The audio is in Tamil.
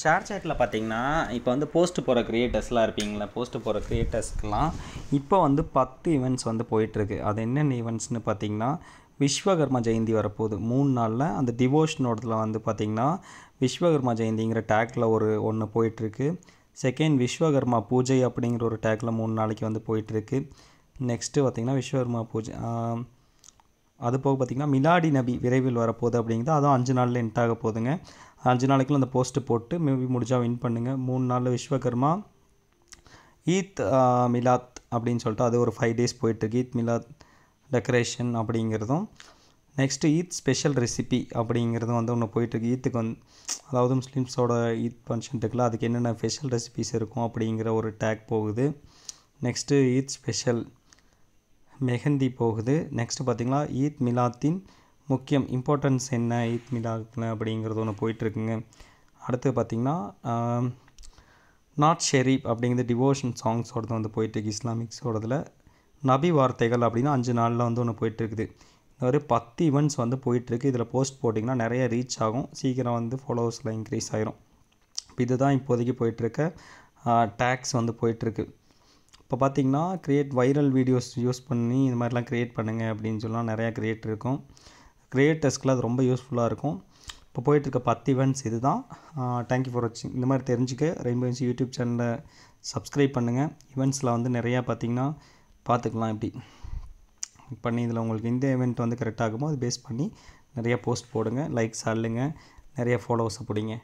ஷேர் சேட்டில் பார்த்தீங்கன்னா இப்போ வந்து போஸ்ட் போகிற க்ரியேட்டர்ஸ்லாம் இருப்பீங்களா போஸ்ட் போகிற க்ரியேட்டர்ஸ்க்கெலாம் இப்போ வந்து பத்து ஈவெண்ட்ஸ் வந்து போயிட்டுருக்கு அது என்னென்ன ஈவெண்ட்ஸ்னு பார்த்தீங்கன்னா விஸ்வகர்மா ஜெயந்தி வரப்போகுது மூணு நாளில் அந்த டிவோஷனோடத்தில் வந்து பார்த்திங்கன்னா விஸ்வகர்மா ஜெயந்திங்கிற டேக்கில் ஒரு ஒன்று போயிட்டுருக்கு செகண்ட் விஸ்வகர்மா பூஜை அப்படிங்கிற ஒரு டேக்கில் மூணு நாளைக்கு வந்து போயிட்டுருக்கு நெக்ஸ்ட்டு பார்த்திங்கன்னா விஸ்வகர்மா பூஜை அது போக பார்த்திங்கன்னா மிலாடி நபி விரைவில் வரப்போகுது அப்படிங்கிறது அதுவும் அஞ்சு நாளில் என்ட் ஆக போகுதுங்க அஞ்சு நாளைக்குள்ள அந்த போஸ்ட்டு போட்டு மேபி முடிஞ்சால் வின் பண்ணுங்கள் மூணு நாளில் விஸ்வகர்மா ஈத் மிலாத் அப்படின்னு சொல்லிட்டு அது ஒரு ஃபைவ் டேஸ் போயிட்டுருக்கு ஈத் மிலாத் டெக்கரேஷன் அப்படிங்கிறதும் நெக்ஸ்ட்டு ஈத் ஸ்பெஷல் ரெசிபி அப்படிங்கிறதும் வந்து ஒன்று போயிட்டுருக்கு ஈத்துக்கு வந்து அதாவது முஸ்லீம்ஸோட ஈத் ஃபங்க்ஷன்ட்டுக்குலாம் அதுக்கு என்னென்ன ஸ்பெஷல் ரெசிபிஸ் இருக்கும் அப்படிங்கிற ஒரு டேக் போகுது நெக்ஸ்ட்டு ஈத் ஸ்பெஷல் மெஹந்தி போகுது நெக்ஸ்ட்டு பார்த்திங்கன்னா ஈத் மிலாத்தின் முக்கியம் இம்பார்ட்டன்ஸ் என்ன ஈத் மிலாக்ல அப்படிங்கிறது ஒன்று போயிட்டுருக்குங்க அடுத்து பார்த்திங்கன்னா நாட் ஷெரீப் அப்படிங்கிறது டிவோஷன் சாங்ஸோடது வந்து போயிட்டுருக்கு இஸ்லாமிக்ஸோடதில் நபி வார்த்தைகள் அப்படின்னா அஞ்சு நாளில் வந்து ஒன்று போயிட்டுருக்குது இந்த மாதிரி பத்து இவெண்ட்ஸ் வந்து போயிட்டுருக்கு இதில் போஸ்ட் போட்டிங்கன்னா நிறைய ரீச் ஆகும் சீக்கிரம் வந்து ஃபாலோவர்ஸில் இன்க்ரீஸ் ஆகிரும் இப்போ இதுதான் இப்போதைக்கு போயிட்டுருக்க டேக்ஸ் வந்து போயிட்டுருக்கு இப்போ பார்த்திங்கன்னா க்ரியேட் வைரல் வீடியோஸ் யூஸ் பண்ணி இந்த மாதிரிலாம் க்ரியேட் பண்ணுங்கள் அப்படின்னு சொல்லலாம் நிறையா க்ரியேட் இருக்கும் கிரேட் டெஸ்க்கில் அது ரொம்ப யூஸ்ஃபுல்லாக இருக்கும் இப்போ போயிட்டுருக்க பத்து இவெண்ட்ஸ் இது தான் தேங்க்யூ ஃபார் வாட்சிங் இந்த மாதிரி தெரிஞ்சுக்க ரெயின்போ இன்ஸ் யூடியூப் சேனலை சப்ஸ்கிரைப் பண்ணுங்கள் ஈவெண்ட்ஸில் வந்து நிறையா பார்த்தீங்கன்னா பார்த்துக்கலாம் எப்படி பண்ணி இதில் உங்களுக்கு இந்த ஈவெண்ட் வந்து கரெக்டாகுமோ அது பேஸ் பண்ணி நிறையா போஸ்ட் போடுங்க லைக்ஸ் அள்ளுங்க நிறைய ஃபாலோவர்ஸை பிடிங்க